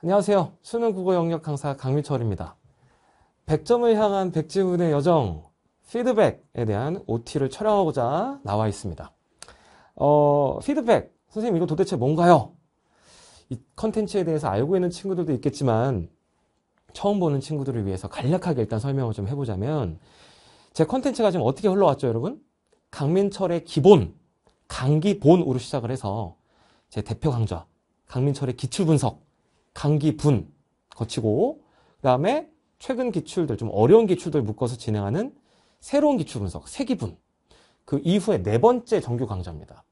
안녕하세요. 수능 국어 영역 강사 강민철입니다. 100점을 향한 백지훈의 여정, 피드백에 대한 OT를 촬영하고자 나와 있습니다. 어, 피드백. 선생님, 이거 도대체 뭔가요? 이 컨텐츠에 대해서 알고 있는 친구들도 있겠지만, 처음 보는 친구들을 위해서 간략하게 일단 설명을 좀 해보자면, 제 컨텐츠가 지금 어떻게 흘러왔죠, 여러분? 강민철의 기본, 강기본으로 시작을 해서, 제 대표 강좌, 강민철의 기출 분석, 강기분 거치고 그다음에 최근 기출들 좀 어려운 기출들 묶어서 진행하는 새로운 기출 분석 세 기분 그 이후에 네 번째 정규 강좌입니다.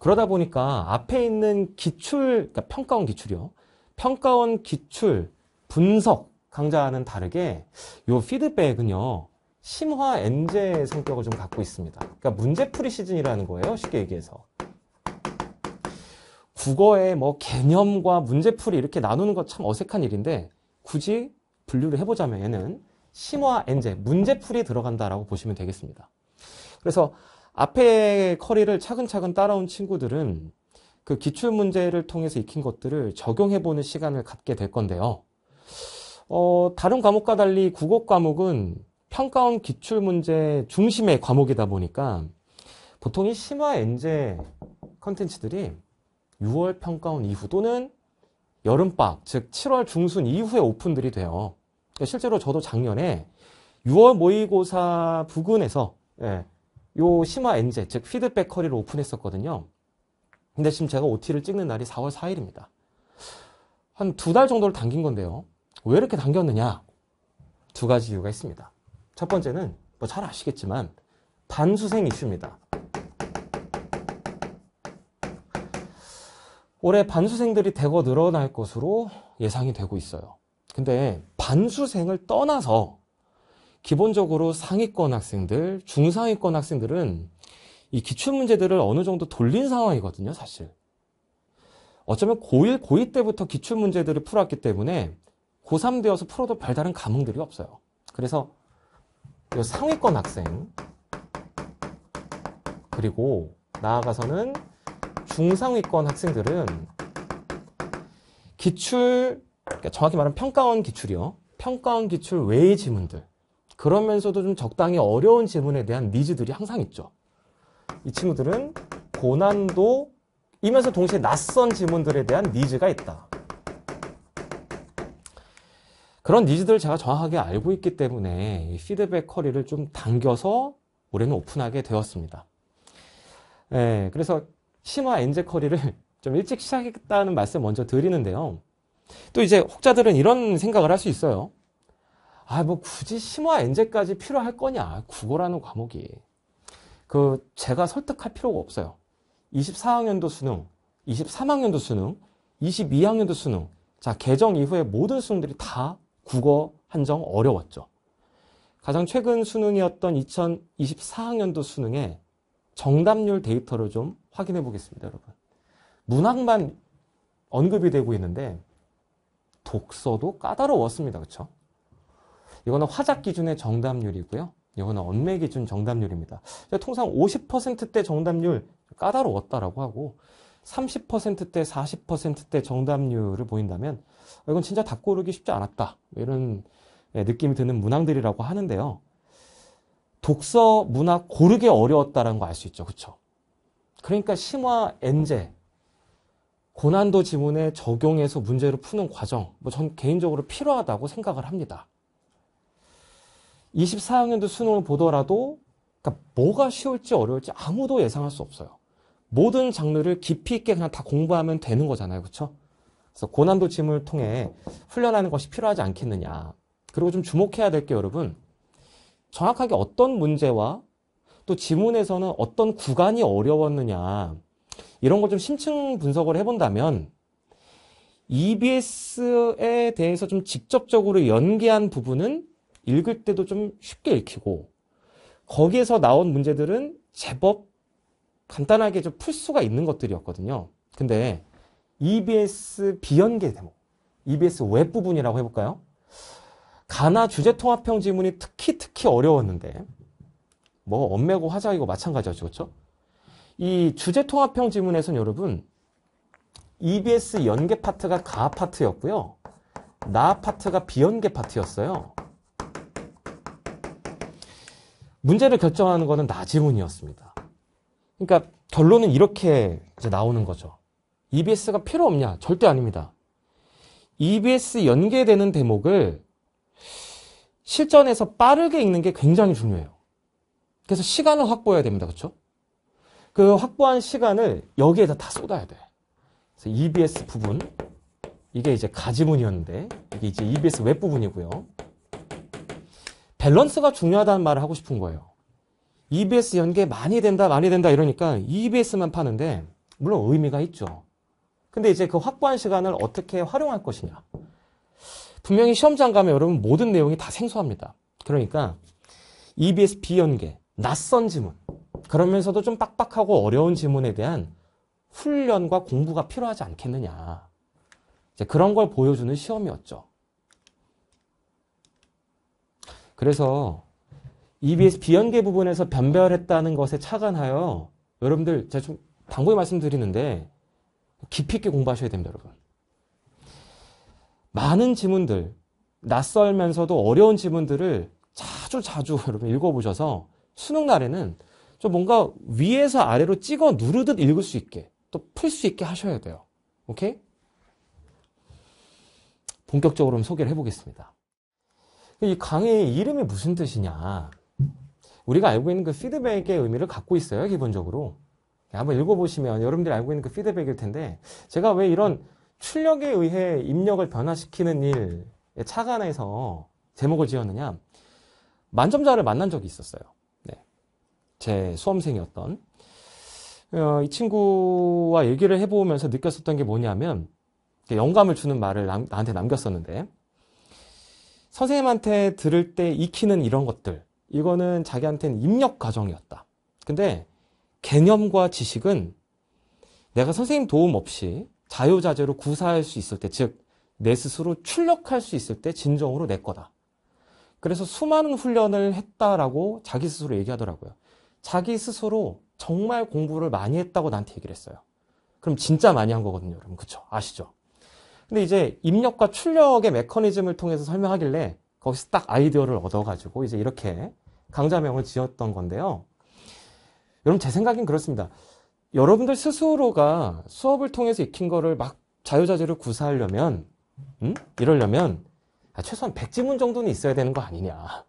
그러다 보니까 앞에 있는 기출 그러니까 평가원 기출이요 평가원 기출 분석 강좌와는 다르게 요 피드백은요 심화 엔제 성격을 좀 갖고 있습니다. 그러니까 문제풀이 시즌이라는 거예요 쉽게 얘기해서. 국어의 뭐 개념과 문제풀이 이렇게 나누는 것 참 어색한 일인데 굳이 분류를 해보자면 얘는 심화 엔제, 문제풀이 들어간다라고 보시면 되겠습니다. 그래서 앞에 커리를 차근차근 따라온 친구들은 그 기출 문제를 통해서 익힌 것들을 적용해보는 시간을 갖게 될 건데요. 어, 다른 과목과 달리 국어 과목은 평가원 기출 문제 중심의 과목이다 보니까 보통 이 심화 엔제 컨텐츠들이 6월 평가원 이후 또는 여름방즉 7월 중순 이후에 오픈들이 돼요. 그러니까 실제로 저도 작년에 6월 모의고사 부근에서 예, 요 심화 엔제, 즉 피드백 커리를 오픈했었거든요. 근데 지금 제가 OT를 찍는 날이 4월 4일입니다. 한 두 달 정도를 당긴 건데요. 왜 이렇게 당겼느냐? 두 가지 이유가 있습니다. 첫 번째는 뭐 잘 아시겠지만 반수생 이슈입니다. 올해 반수생들이 대거 늘어날 것으로 예상이 되고 있어요. 근데 반수생을 떠나서 기본적으로 상위권 학생들, 중상위권 학생들은 이 기출문제들을 어느 정도 돌린 상황이거든요, 사실. 어쩌면 고1, 고2 때부터 기출문제들을 풀었기 때문에 고3 되어서 풀어도 별다른 감흥들이 없어요. 그래서 상위권 학생, 그리고 나아가서는 중상위권 학생들은 기출, 그러니까 정확히 말하면 평가원 기출이요. 평가원 기출 외의 지문들. 그러면서도 좀 적당히 어려운 지문에 대한 니즈들이 항상 있죠. 이 친구들은 고난도 이면서 동시에 낯선 지문들에 대한 니즈가 있다. 그런 니즈들을 제가 정확하게 알고 있기 때문에 피드백 커리를 좀 당겨서 올해는 오픈하게 되었습니다. 예, 그래서 심화 엔젤 커리를 좀 일찍 시작했다는 말씀 먼저 드리는데요. 또 이제 혹자들은 이런 생각을 할 수 있어요. 아, 뭐 굳이 심화 엔젤까지 필요할 거냐. 국어라는 과목이. 그, 제가 설득할 필요가 없어요. 24학년도 수능, 23학년도 수능, 22학년도 수능. 자, 개정 이후에 모든 수능들이 다 국어 한정 어려웠죠. 가장 최근 수능이었던 2024학년도 수능에 정답률 데이터를 좀 확인해 보겠습니다, 여러분. 문학만 언급이 되고 있는데 독서도 까다로웠습니다. 그렇죠? 이거는 화작 기준의 정답률이고요. 이거는 언매 기준 정답률입니다. 통상 50%대 정답률 까다로웠다라고 하고 30%대, 40%대 정답률을 보인다면 어, 이건 진짜 다 고르기 쉽지 않았다. 이런 예, 느낌이 드는 문항들이라고 하는데요. 독서 문학 고르기 어려웠다는 거 알 수 있죠. 그쵸 그러니까 심화 엔제 고난도 지문에 적용해서 문제를 푸는 과정 뭐 전 개인적으로 필요하다고 생각을 합니다. 24학년도 수능을 보더라도 그러니까 뭐가 쉬울지 어려울지 아무도 예상할 수 없어요. 모든 장르를 깊이 있게 그냥 다 공부하면 되는 거잖아요. 그렇죠? 그래서 고난도 지문을 통해 그렇죠. 훈련하는 것이 필요하지 않겠느냐. 그리고 좀 주목해야 될 게 여러분 정확하게 어떤 문제와 또 지문에서는 어떤 구간이 어려웠느냐 이런 걸 좀 심층 분석을 해본다면 EBS에 대해서 좀 직접적으로 연계한 부분은 읽을 때도 좀 쉽게 읽히고 거기에서 나온 문제들은 제법 간단하게 좀 풀 수가 있는 것들이었거든요. 근데 EBS 비연계 대목, EBS 웹 부분이라고 해볼까요? 가나 주제통합형 지문이 특히 특히 어려웠는데 뭐 엄매고 화자이고 마찬가지였죠. 그렇죠? 이 주제통합형 지문에선 여러분 EBS 연계 파트가 가 파트였고요. 나 파트가 비연계 파트였어요. 문제를 결정하는 것은 나 지문이었습니다. 그러니까 결론은 이렇게 이제 나오는 거죠. EBS가 필요 없냐? 절대 아닙니다. EBS 연계되는 대목을 실전에서 빠르게 읽는 게 굉장히 중요해요. 그래서 시간을 확보해야 됩니다. 그렇죠? 그 확보한 시간을 여기에다 다 쏟아야 돼. 그래서 EBS 부분 이게 이제 가지문이었는데 이게 이제 EBS 웹 부분이고요. 밸런스가 중요하다는 말을 하고 싶은 거예요. EBS 연계 많이 된다, 많이 된다 이러니까 EBS만 파는데 물론 의미가 있죠. 근데 이제 그 확보한 시간을 어떻게 활용할 것이냐. 분명히 시험장 가면 여러분 모든 내용이 다 생소합니다. 그러니까 EBS 비연계, 낯선 지문, 그러면서도 좀 빡빡하고 어려운 지문에 대한 훈련과 공부가 필요하지 않겠느냐. 이제 그런 걸 보여주는 시험이었죠. 그래서 EBS 비연계 부분에서 변별했다는 것에 착안하여 여러분들 제가 좀당부의 말씀드리는데 깊이 있게 공부하셔야 됩니다, 여러분. 많은 지문들, 낯설면서도 어려운 지문들을 자주 자주 여러분 읽어보셔서 수능 날에는 좀 뭔가 위에서 아래로 찍어 누르듯 읽을 수 있게 또 풀 수 있게 하셔야 돼요. 오케이? 본격적으로 소개를 해보겠습니다. 그 이 강의 이름이 무슨 뜻이냐? 우리가 알고 있는 그 피드백의 의미를 갖고 있어요, 기본적으로. 네, 한번 읽어보시면 여러분들이 알고 있는 그 피드백일 텐데, 제가 왜 이런 출력에 의해 입력을 변화시키는 일에 착안해서 제목을 지었느냐 만점자를 만난 적이 있었어요. 네. 제 수험생이었던 어, 이 친구와 얘기를 해보면서 느꼈었던 게 뭐냐면 영감을 주는 말을 남, 나한테 남겼었는데 선생님한테 들을 때 익히는 이런 것들 이거는 자기한테는 입력 과정이었다. 근데 개념과 지식은 내가 선생님 도움 없이 자유자재로 구사할 수 있을 때, 즉, 내 스스로 출력할 수 있을 때 진정으로 내 거다. 그래서 수많은 훈련을 했다라고 자기 스스로 얘기하더라고요. 자기 스스로 정말 공부를 많이 했다고 나한테 얘기를 했어요. 그럼 진짜 많이 한 거거든요, 여러분. 그쵸? 아시죠? 근데 이제 입력과 출력의 메커니즘을 통해서 설명하길래 거기서 딱 아이디어를 얻어가지고 이제 이렇게 강좌명을 지었던 건데요. 여러분, 제 생각엔 그렇습니다. 여러분들 스스로가 수업을 통해서 익힌 거를 막 자유자재로 구사하려면 음? 이러려면 아, 최소한 100지문 정도는 있어야 되는 거 아니냐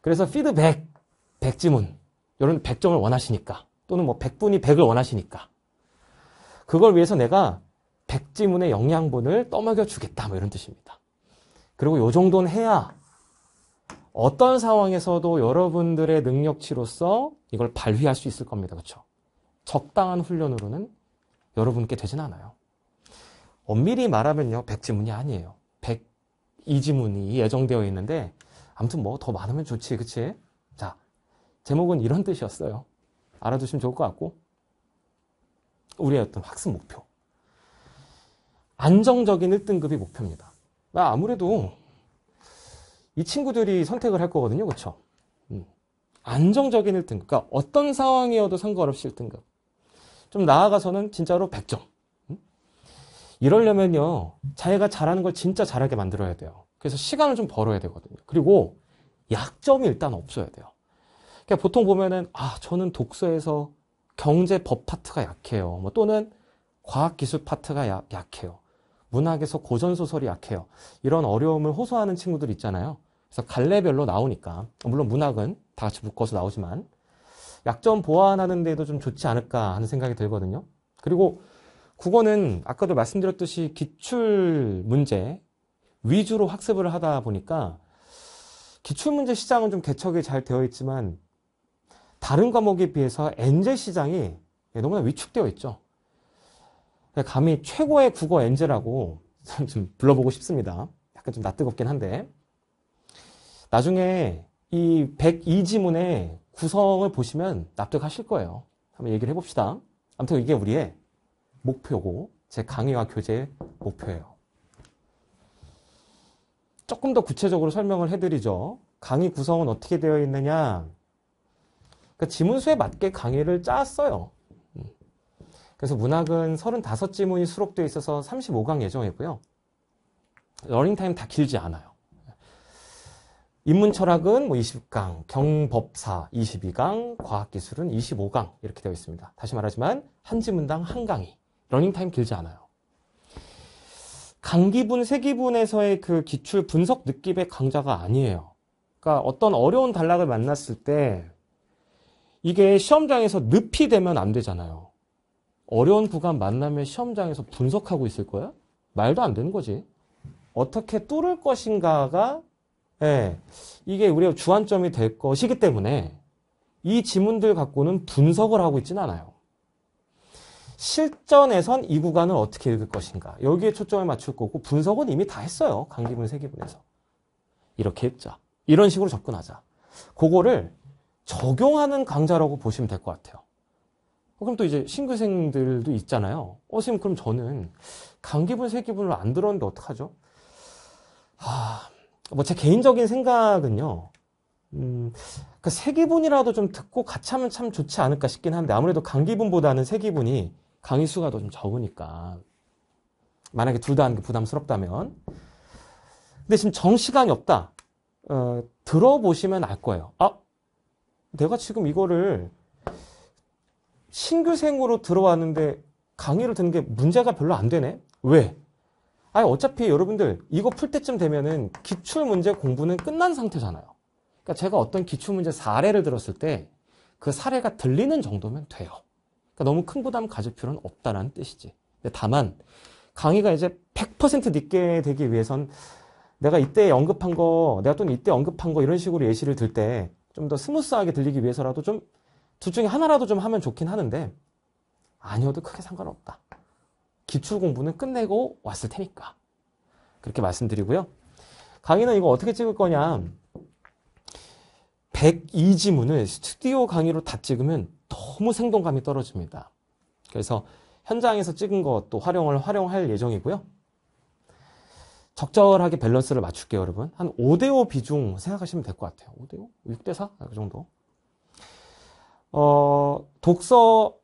그래서 피드백 100지문 이런 분 100점을 원하시니까 또는 뭐 100분이 100을 원하시니까 그걸 위해서 내가 100지문의 영양분을 떠먹여 주겠다 뭐 이런 뜻입니다 그리고 요 정도는 해야 어떤 상황에서도 여러분들의 능력치로서 이걸 발휘할 수 있을 겁니다 그렇죠 적당한 훈련으로는 여러분께 되진 않아요. 엄밀히 말하면요, 100지문이 아니에요. 102지문이 예정되어 있는데, 아무튼 뭐 더 많으면 좋지, 그치? 자, 제목은 이런 뜻이었어요. 알아두시면 좋을 것 같고, 우리의 어떤 학습 목표. 안정적인 1등급이 목표입니다. 아, 아무래도 이 친구들이 선택을 할 거거든요. 그쵸 음, 안정적인 1등급. 그러니까 어떤 상황이어도 상관없이 1등급. 좀 나아가서는 진짜로 100점. 이러려면요, 자기가 잘하는 걸 진짜 잘하게 만들어야 돼요. 그래서 시간을 좀 벌어야 되거든요. 그리고 약점이 일단 없어야 돼요. 그러니까 보통 보면은, 아, 저는 독서에서 경제 법 파트가 약해요. 뭐 또는 과학 기술 파트가 야, 약해요. 문학에서 고전 소설이 약해요. 이런 어려움을 호소하는 친구들 있잖아요. 그래서 갈래별로 나오니까 물론 문학은 다 같이 묶어서 나오지만 약점 보완하는 데도 좀 좋지 않을까 하는 생각이 들거든요. 그리고 국어는 아까도 말씀드렸듯이 기출 문제 위주로 학습을 하다 보니까 기출 문제 시장은 좀 개척이 잘 되어 있지만 다른 과목에 비해서 엔젤 시장이 너무나 위축되어 있죠. 그러니까 감히 최고의 국어 엔젤라고 좀 불러보고 싶습니다. 약간 좀 낯뜨겁긴 한데. 나중에 이 102지문에 구성을 보시면 납득하실 거예요. 한번 얘기를 해봅시다. 아무튼 이게 우리의 목표고 제 강의와 교재의 목표예요. 조금 더 구체적으로 설명을 해드리죠. 강의 구성은 어떻게 되어 있느냐? 그러니까 지문수에 맞게 강의를 짰어요. 그래서 문학은 35지문이 수록되어 있어서 35강 예정이고요. 러닝타임 다 길지 않아요. 인문철학은 뭐 20강, 경법사 22강, 과학기술은 25강 이렇게 되어 있습니다. 다시 말하지만 한 지문당 한 강의. 러닝타임 길지 않아요. 강기분, 세기분에서의 그 기출 분석 느낌의 강좌가 아니에요. 그러니까 어떤 어려운 단락을 만났을 때 이게 시험장에서 늪이 되면 안 되잖아요. 어려운 구간 만나면 시험장에서 분석하고 있을 거야? 말도 안 되는 거지. 어떻게 뚫을 것인가가 예, 이게 우리가 주안점이 될 것이기 때문에 이 지문들 갖고는 분석을 하고 있지는 않아요. 실전에선 이 구간을 어떻게 읽을 것인가 여기에 초점을 맞출 거고 분석은 이미 다 했어요. 강기분, 세기분에서 이렇게 읽자. 이런 식으로 접근하자. 그거를 적용하는 강좌라고 보시면 될 것 같아요. 그럼 또 이제 신규생들도 있잖아요. 어, 선생님, 그럼 저는 강기분, 세기분을 안 들었는데 어떡하죠? 하... 뭐제 개인적인 생각은요. 음, 그러세 그러니까 기분이라도 좀 듣고 같이 하면 참 좋지 않을까 싶긴 한데 아무래도 강 기분보다는 세 기분이 강의 수가 더 좀 적으니까 만약에 둘 다 하는 게 부담스럽다면 근데 지금 정 시간이 없다. 어, 들어보시면 알 거예요. 아, 내가 지금 이거를 신규생으로 들어왔는데 강의를 듣는 게 문제가 별로 안 되네? 왜? 아니 어차피 여러분들 이거 풀 때쯤 되면은 기출 문제 공부는 끝난 상태잖아요. 그러니까 제가 어떤 기출 문제 사례를 들었을 때 그 사례가 들리는 정도면 돼요. 그러니까 너무 큰 부담 가질 필요는 없다는 뜻이지. 다만 강의가 이제 100% 늦게 되기 위해선 내가 이때 언급한 거, 내가 또는 이때 언급한 거 이런 식으로 예시를 들 때 좀 더 스무스하게 들리기 위해서라도 좀 둘 중에 하나라도 좀 하면 좋긴 하는데 아니어도 크게 상관없다. 기출 공부는 끝내고 왔을 테니까. 그렇게 말씀드리고요. 강의는 이거 어떻게 찍을 거냐. 102지문을 스튜디오 강의로 다 찍으면 너무 생동감이 떨어집니다. 그래서 현장에서 찍은 것도 활용을 활용할 예정이고요. 적절하게 밸런스를 맞출게요, 여러분. 한 5대5 비중 생각하시면 될 것 같아요. 5대5? 6대4? 아, 그 정도. 어, 독서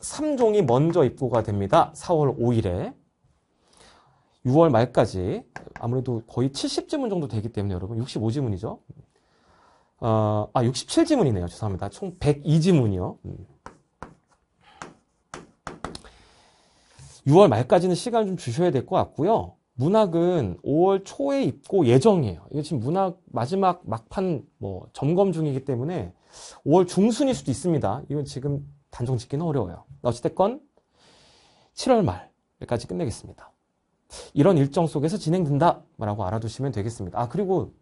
3종이 먼저 입고가 됩니다. 4월 5일에. 6월 말까지 아무래도 거의 70지문 정도 되기 때문에 여러분 65지문이죠. 어, 아 67지문이네요. 죄송합니다. 총 102지문이요. 6월 음. 말까지는 시간 좀 주셔야 될 것 같고요. 문학은 5월 초에 입고 예정이에요. 이게 지금 문학 마지막 막판 뭐 점검 중이기 때문에 5월 중순일 수도 있습니다. 이건 지금 단정 짓기는 어려워요. 어찌됐건 7월 말까지 끝내겠습니다. 이런 일정 속에서 진행된다라고 알아두시면 되겠습니다. 아, 그리고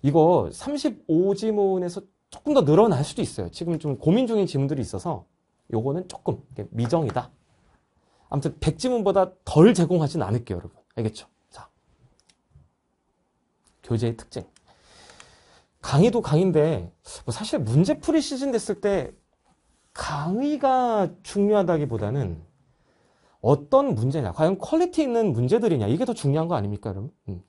이거 35지문에서 조금 더 늘어날 수도 있어요. 지금 좀 고민 중인 지문들이 있어서 요거는 조금 미정이다. 아무튼 100지문보다 덜 제공하진 않을게요, 여러분. 알겠죠? 자. 교재의 특징. 강의도 강의인데, 뭐 사실 문제풀이 시즌 됐을 때 강의가 중요하다기보다는 어떤 문제냐, 과연 퀄리티 있는 문제들이냐 이게 더 중요한 거 아닙니까, 여러분? 음.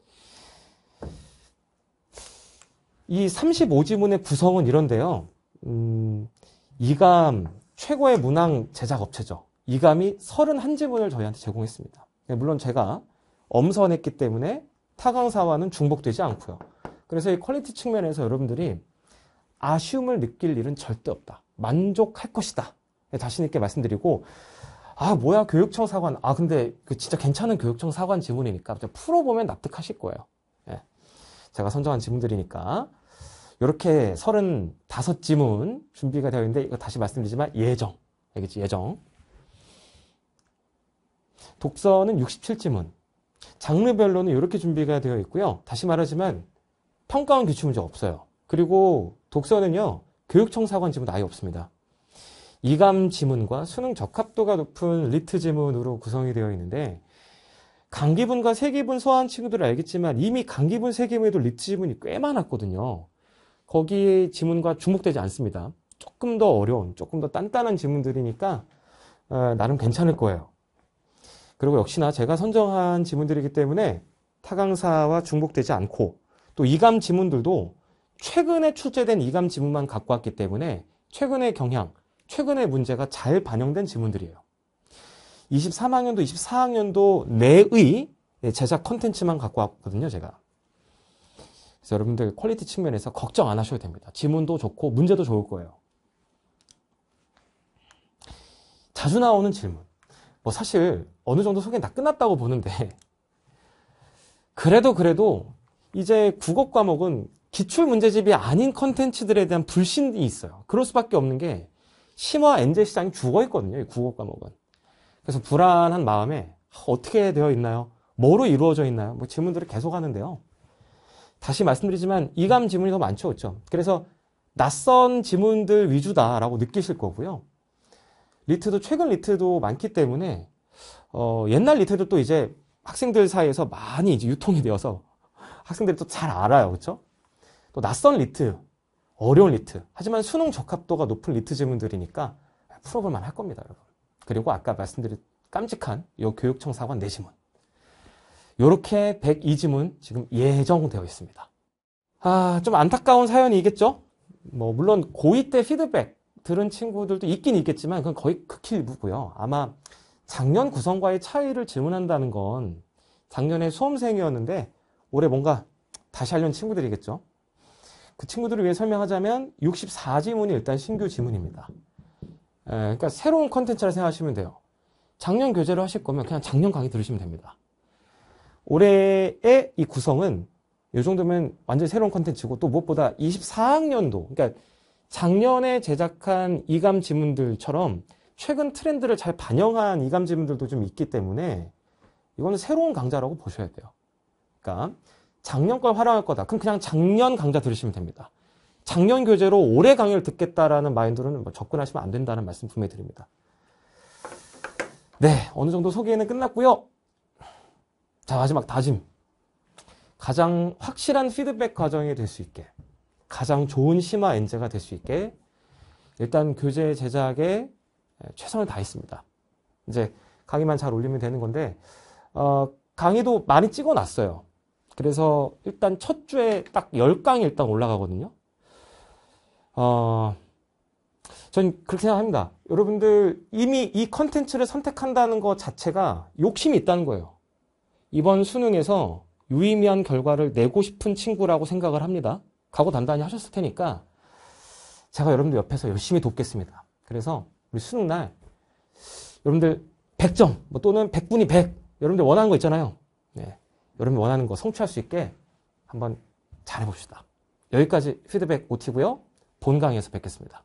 이 35지문의 구성은 이런데요. 음, 이감 최고의 문항 제작 업체죠. 이감이 31지문을 저희한테 제공했습니다. 네, 물론 제가 엄선했기 때문에 타강사와는 중복되지 않고요. 그래서 이 퀄리티 측면에서 여러분들이 아쉬움을 느낄 일은 절대 없다. 만족할 것이다. 자신 있게 말씀드리고 아 뭐야 교육청 사관 아 근데 그 진짜 괜찮은 교육청 사관 지문이니까 풀어보면 납득하실 거예요. 예. 제가 선정한 지문들이니까 이렇게 35지문 준비가 되어 있는데 이거 다시 말씀드리지만 예정 알겠지 예정 독서는 67지문 장르별로는 이렇게 준비가 되어 있고요. 다시 말하지만 평가원 기출 문제 없어요. 그리고 독서는요 교육청 사관 지문 아예 없습니다. 이감 지문과 수능 적합도가 높은 리트 지문으로 구성이 되어 있는데 강기분과 세기분 소화한 친구들은 알겠지만 이미 강기분 세기분에도 리트 지문이 꽤 많았거든요. 거기에 지문과 주목되지 않습니다. 조금 더 어려운, 조금 더 단단한 지문들이니까 어, 나름 괜찮을 거예요. 그리고 역시나 제가 선정한 지문들이기 때문에 타강사와 중복되지 않고 또 이감 지문들도 최근에 출제된 이감 지문만 갖고 왔기 때문에 최근의 경향, 최근의 문제가 잘 반영된 지문들이에요. 23학년도, 24학년도 내의 예, 제작 컨텐츠만 갖고 왔거든요, 제가. 그래서 여러분들 퀄리티 측면에서 걱정 안 하셔도 됩니다. 지문도 좋고 문제도 좋을 거예요. 자주 나오는 질문. 뭐 사실 어느 정도 소개 는다 끝났다고 보는데 그래도 그래도 이제 국어 과목은 기출 문제집이 아닌 컨텐츠들에 대한 불신이 있어요. 그럴 수밖에 없는 게 심화 엔젤 시장이 죽어 있거든요. 이 국어 과목은. 그래서 불안한 마음에 어떻게 되어 있나요? 뭐로 이루어져 있나요? 뭐 질문들을 계속 하는데요. 다시 말씀드리지만 이감 지문이 더 많죠. 그렇죠? 그래서 낯선 지문들 위주다라고 느끼실 거고요. 리트도 최근 리트도 많기 때문에 어, 옛날 리트도 또 이제 학생들 사이에서 많이 이제 유통이 되어서 학생들이 또 잘 알아요. 그렇죠? 또 낯선 리트, 어려운 리트, 하지만 수능 적합도가 높은 리트 지문들이니까 풀어볼 만할 겁니다, 여러분. 그리고 아까 말씀드린 깜찍한 요 교육청 사관 내지문. 네 요렇게 102지문 지금 예정되어 있습니다. 아, 좀 안타까운 사연이겠죠? 뭐, 물론 고2 때 피드백 들은 친구들도 있긴 있겠지만 그건 거의 극히 일부고요. 아마 작년 구성과의 차이를 질문한다는 건 작년에 수험생이었는데 올해 뭔가 다시 하려는 친구들이겠죠. 그 친구들을 위해 설명하자면 64지문이 일단 신규 지문입니다. 에, 예, 그러니까 새로운 컨텐츠라 생각하시면 돼요. 작년 교재를 하실 거면 그냥 작년 강의 들으시면 됩니다. 올해의 이 구성은 이 정도면 완전히 새로운 컨텐츠고 또 무엇보다 24학년도 그러니까 작년에 제작한 이감 지문들처럼 최근 트렌드를 잘 반영한 이감 지문들도 좀 있기 때문에 이거는 새로운 강좌라고 보셔야 돼요. 그러니까 작년 걸 활용할 거다. 그럼 그냥 작년 강좌 들으시면 됩니다. 작년 교재로 올해 강의를 듣겠다라는 마인드로는 뭐 접근하시면 안 된다는 말씀 분명히 드립니다. 네, 어느 정도 소개는 끝났고요. 자, 마지막 다짐. 가장 확실한 피드백 과정이 될 수 있게, 가장 좋은 심화 엔제가 될 수 있게, 일단 교재 제작에 최선을 다했습니다. 이제 강의만 잘 올리면 되는 건데, 어, 강의도 많이 찍어놨어요. 그래서 일단 첫 주에 딱 10강이 일단 올라가거든요. 어, 전 그렇게 생각합니다. 여러분들 이미 이 컨텐츠를 선택한다는 것 자체가 욕심이 있다는 거예요. 이번 수능에서 유의미한 결과를 내고 싶은 친구라고 생각을 합니다. 각오 단단히 하셨을 테니까 제가 여러분들 옆에서 열심히 돕겠습니다. 그래서 우리 수능 날 여러분들 100점 뭐 또는 100분이 100 여러분들 원하는 거 있잖아요. 여러분 이 원하는 거 성취할 수 있게 한번 잘해봅시다. 여기까지 피드백 오티고요. 본강에서 뵙겠습니다.